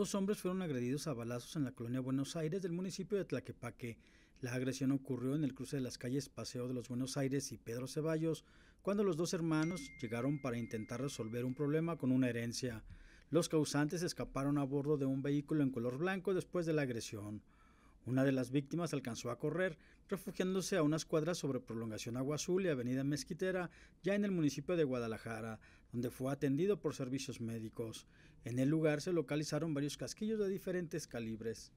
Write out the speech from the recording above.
Dos hombres fueron agredidos a balazos en la colonia Buenos Aires del municipio de Tlaquepaque. La agresión ocurrió en el cruce de las calles Paseo de los Buenos Aires y Pedro Ceballos, cuando los dos hermanos llegaron para intentar resolver un problema con una herencia. Los causantes escaparon a bordo de un vehículo en color blanco después de la agresión. Una de las víctimas alcanzó a correr, refugiándose a unas cuadras sobre Prolongación Agua Azul y Avenida Mezquitera, ya en el municipio de Guadalajara, donde fue atendido por servicios médicos. En el lugar se localizaron varios casquillos de diferentes calibres.